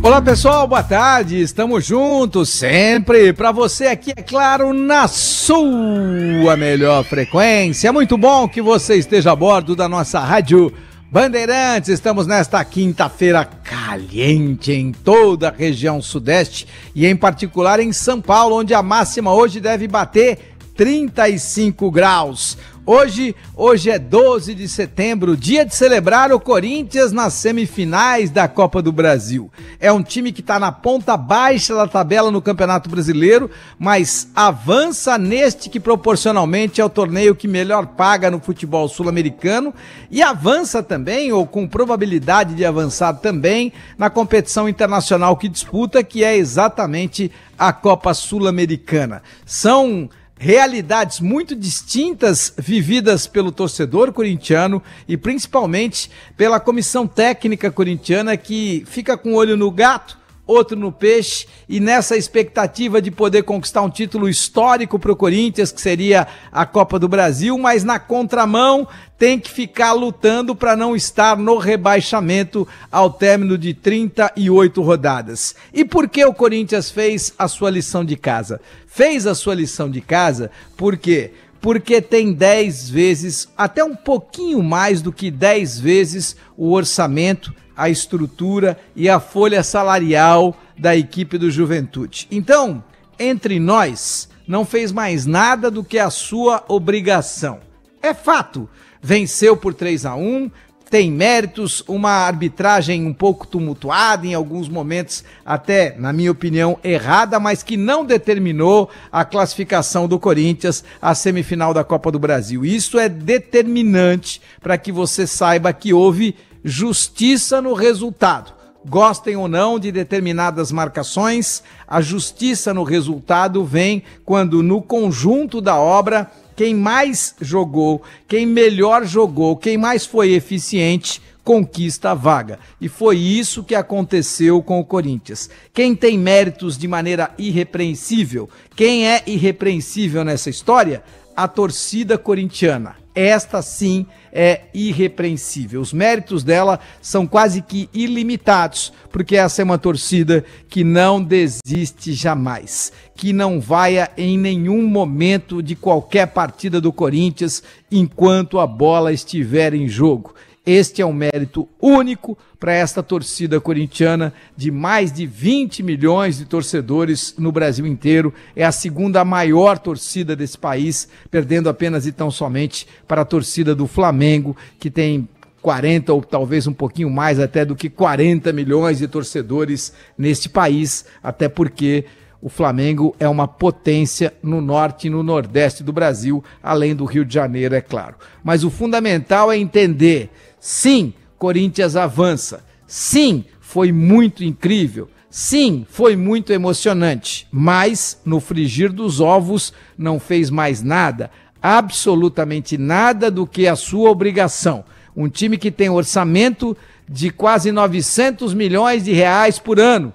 Olá pessoal, boa tarde. Estamos juntos sempre para você aqui, é claro, na sua melhor frequência. Muito bom que você esteja a bordo da nossa rádio Bandeirantes. Estamos nesta quinta-feira caliente em toda a região sudeste e em particular em São Paulo, onde a máxima hoje deve bater 35 graus. Hoje, hoje é 12 de setembro, dia de celebrar o Corinthians nas semifinais da Copa do Brasil. É um time que está na ponta baixa da tabela no Campeonato Brasileiro, mas avança neste que proporcionalmente é o torneio que melhor paga no futebol sul-americano e avança também, ou com probabilidade de avançar também, na competição internacional que disputa, que é exatamente a Copa Sul-Americana. São realidades muito distintas vividas pelo torcedor corintiano e principalmente pela comissão técnica corintiana que fica com o olho no gato outro no Peixe, e nessa expectativa de poder conquistar um título histórico para o Corinthians, que seria a Copa do Brasil, mas na contramão tem que ficar lutando para não estar no rebaixamento ao término de 38 rodadas. E por que o Corinthians fez a sua lição de casa? Fez a sua lição de casa porque porque tem 10 vezes, até um pouquinho mais do que 10 vezes o orçamento a estrutura e a folha salarial da equipe do Juventude. Então, entre nós, não fez mais nada do que a sua obrigação. É fato, venceu por 3 a 1, tem méritos, uma arbitragem um pouco tumultuada, em alguns momentos até, na minha opinião, errada, mas que não determinou a classificação do Corinthians à semifinal da Copa do Brasil. Isso é determinante para que você saiba que houve justiça no resultado. Gostem ou não de determinadas marcações, a justiça no resultado vem quando, no conjunto da obra, quem mais jogou, quem melhor jogou, quem mais foi eficiente conquista a vaga. E foi isso que aconteceu com o Corinthians. Quem tem méritos de maneira irrepreensível, quem é irrepreensível nessa história? A torcida corintiana esta sim é irrepreensível. Os méritos dela são quase que ilimitados, porque essa é uma torcida que não desiste jamais, que não vaia em nenhum momento de qualquer partida do Corinthians enquanto a bola estiver em jogo. Este é um mérito único para esta torcida corintiana de mais de 20 milhões de torcedores no Brasil inteiro. É a segunda maior torcida desse país, perdendo apenas e tão somente para a torcida do Flamengo, que tem 40 ou talvez um pouquinho mais até do que 40 milhões de torcedores neste país, até porque o Flamengo é uma potência no norte e no nordeste do Brasil, além do Rio de Janeiro, é claro. Mas o fundamental é entender Sim, Corinthians avança. Sim, foi muito incrível. Sim, foi muito emocionante, mas no frigir dos ovos não fez mais nada, absolutamente nada do que a sua obrigação. Um time que tem orçamento de quase 900 milhões de reais por ano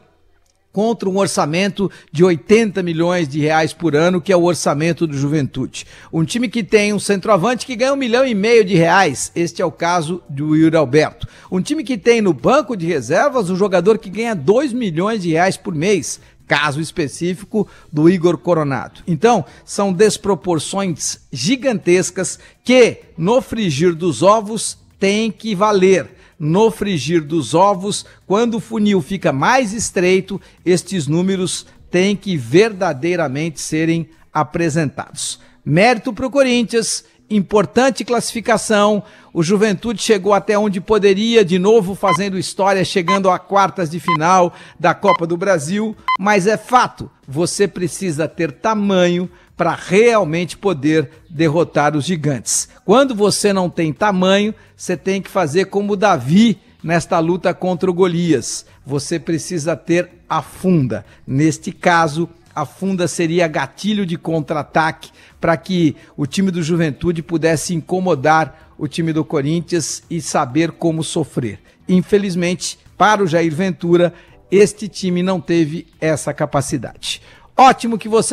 contra um orçamento de 80 milhões de reais por ano, que é o orçamento do Juventude. Um time que tem um centroavante que ganha um milhão e meio de reais, este é o caso do Yuri Alberto. Um time que tem no banco de reservas um jogador que ganha 2 milhões de reais por mês, caso específico do Igor Coronado. Então, são desproporções gigantescas que, no frigir dos ovos, tem que valer no frigir dos ovos, quando o funil fica mais estreito, estes números têm que verdadeiramente serem apresentados. Mérito para o Corinthians importante classificação. O Juventude chegou até onde poderia, de novo fazendo história, chegando a quartas de final da Copa do Brasil. Mas é fato, você precisa ter tamanho para realmente poder derrotar os gigantes. Quando você não tem tamanho, você tem que fazer como Davi nesta luta contra o Golias. Você precisa ter a funda. Neste caso, a Funda seria gatilho de contra-ataque para que o time do Juventude pudesse incomodar o time do Corinthians e saber como sofrer. Infelizmente, para o Jair Ventura, este time não teve essa capacidade. Ótimo que você